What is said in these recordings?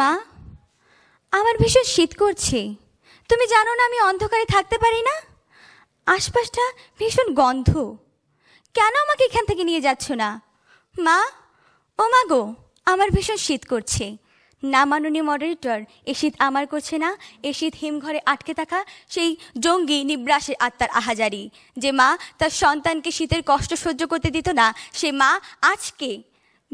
মা আমার ভীষণ শীত করছে তুমি জানো না আমি অন্ধকারে থাকতে পারি না আশপাশটা ভীষণ গন্ধ কেন আমাকে এখান থেকে নিয়ে যাচ্ছ না মা ও মা গো আমার ভীষণ শীত করছে না মাননীয় মডারেটর এ শীত আমার করছে না এ শীত হিমঘরে আটকে থাকা সেই জঙ্গি নিব্রাসের আত্মার আহাজারি যে মা তার সন্তানকে শীতের কষ্ট সহ্য করতে দিত না সে মা আজকে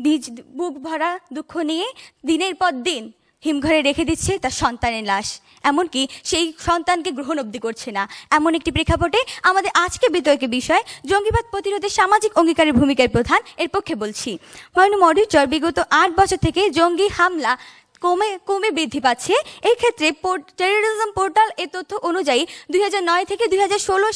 নিজ বুক ভরা দুঃখ নিয়ে দিনের পর দিন হিমঘরে রেখে দিচ্ছে তার সন্তানের লাশ এমনকি সেই সন্তানকে গ্রহণ অব্দি করছে না এমন একটি প্রেক্ষাপটে আমাদের আজকে বিতর্কের বিষয় জঙ্গিবাদ প্রতিরোধে সামাজিক অঙ্গীকারের ভূমিকায় প্রধান এর পক্ষে বলছি মাননীয় মডিচর বিগত আট বছর থেকে জঙ্গি হামলা কমে কমে বৃদ্ধি পাচ্ছে এই ক্ষেত্রে টেরোরিজম পোর্টাল এ তথ্য অনুযায়ী দুই থেকে দুই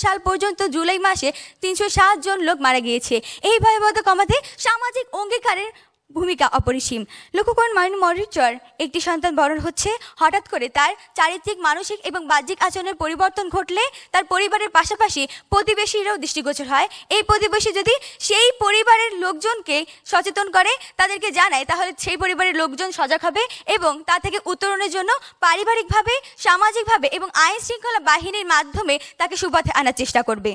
সাল পর্যন্ত জুলাই মাসে তিনশো জন লোক মারা গিয়েছে এই ভয়াবহতা কমাতে সামাজিক অঙ্গীকারের ভূমিকা অপরিসীম লক্ষ্য করুন মরিচর একটি সন্তান বরণ হচ্ছে হঠাৎ করে তার চারিত্রিক মানসিক এবং বাহ্যিক আচরণের পরিবর্তন ঘটলে তার পরিবারের পাশাপাশি প্রতিবেশীরাও দৃষ্টিগোচর হয় এই প্রতিবেশী যদি সেই পরিবারের লোকজনকে সচেতন করে তাদেরকে জানায় তাহলে সেই পরিবারের লোকজন সজাগ হবে এবং তা থেকে উত্তরণের জন্য পারিবারিকভাবে সামাজিকভাবে এবং আইন শৃঙ্খলা বাহিনীর মাধ্যমে তাকে সুপথে আনার চেষ্টা করবে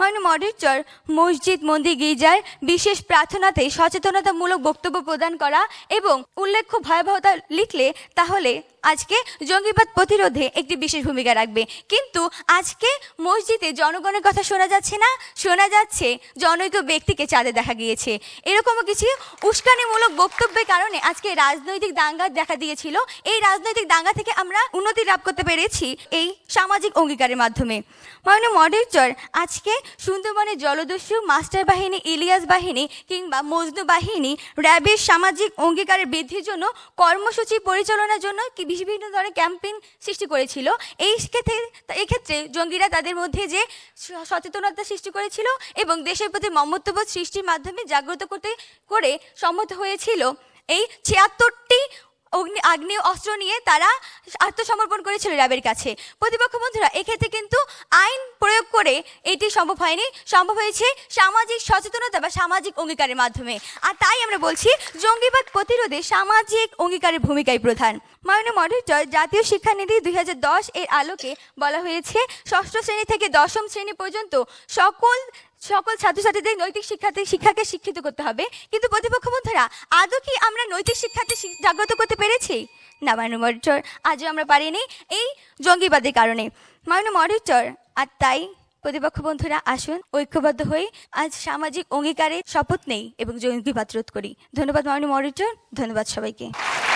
মডেল চর মসজিদ মন্দির গির্জায় বিশেষ প্রার্থনাতে সচেতনতামূলক বক্তব্য প্রদান করা এবং উল্লেখ্য ভয়াবহতা লিখলে তাহলে আজকে জঙ্গিবাদ প্রতিরোধে একটি বিশেষ ভূমিকা রাখবে কিন্তু আজকে মসজিদে জনগণের কথা শোনা যাচ্ছে না শোনা যাচ্ছে জনৈক ব্যক্তিকে চাঁদে দেখা গিয়েছে এরকমও কিছু উস্কানিমূলক বক্তব্যের কারণে আজকে রাজনৈতিক দাঙ্গা দেখা দিয়েছিল এই রাজনৈতিক দাঙ্গা থেকে আমরা উন্নতি লাভ করতে পেরেছি এই সামাজিক অঙ্গীকারের মাধ্যমে মানে মডেচর আজকে সুন্দরবনের জলদস্যু মাস্টার বাহিনী ইলিয়াস বাহিনী কিংবা মজনু বাহিনী র্যাবের সামাজিক অঙ্গীকারের বৃদ্ধির জন্য কর্মসূচি পরিচালনার জন্য কি বিভিন্ন ধরনের ক্যাম্পেইন সৃষ্টি করেছিল এই ক্ষেত্রে এক্ষেত্রে জঙ্গিরা তাদের মধ্যে যে সচেতনতা সৃষ্টি করেছিল এবং দেশের প্রতি মমত্ববোধ সৃষ্টির মাধ্যমে জাগ্রত করতে করে সম্মত হয়েছিল এই ছিয়াত্তরটি অগ্নি আগ্নেয় অস্ত্র নিয়ে তারা আত্মসমর্পণ করেছিল র্যাবের কাছে প্রতিপক্ষ বন্ধুরা এক্ষেত্রে কিন্তু আইন প্রয়োগ করে এটি সম্ভব হয়নি সম্ভব হয়েছে সামাজিক সচেতনতা বা সামাজিক অঙ্গীকারের মাধ্যমে আর তাই আমরা বলছি জঙ্গিবাদ প্রতিরোধে সামাজিক অঙ্গীকারের ভূমিকাই প্রধান মাননীয় মডিটর জাতীয় শিক্ষানীতি দুই এর আলোকে বলা হয়েছে ষষ্ঠ শ্রেণী থেকে দশম শ্রেণী পর্যন্ত সকল সকল ছাত্রছাত্রীদের নৈতিক শিক্ষার্থী শিক্ষাকে শিক্ষিত করতে হবে কিন্তু প্রতিপক্ষ বন্ধুরা আদৌ কি আমরা নৈতিক শিক্ষাতে জাগ্রত করতে পেরেছি না মানু মরিচর আজও আমরা পারিনি এই জঙ্গিবাদের কারণে মানু মরিচর আর তাই প্রতিপক্ষ বন্ধুরা আসুন ঐক্যবদ্ধ হয়ে আজ সামাজিক অঙ্গীকারে শপথ নেই এবং জঙ্গিবাদ রোধ করি ধন্যবাদ মাননীয় মরিচর ধন্যবাদ সবাইকে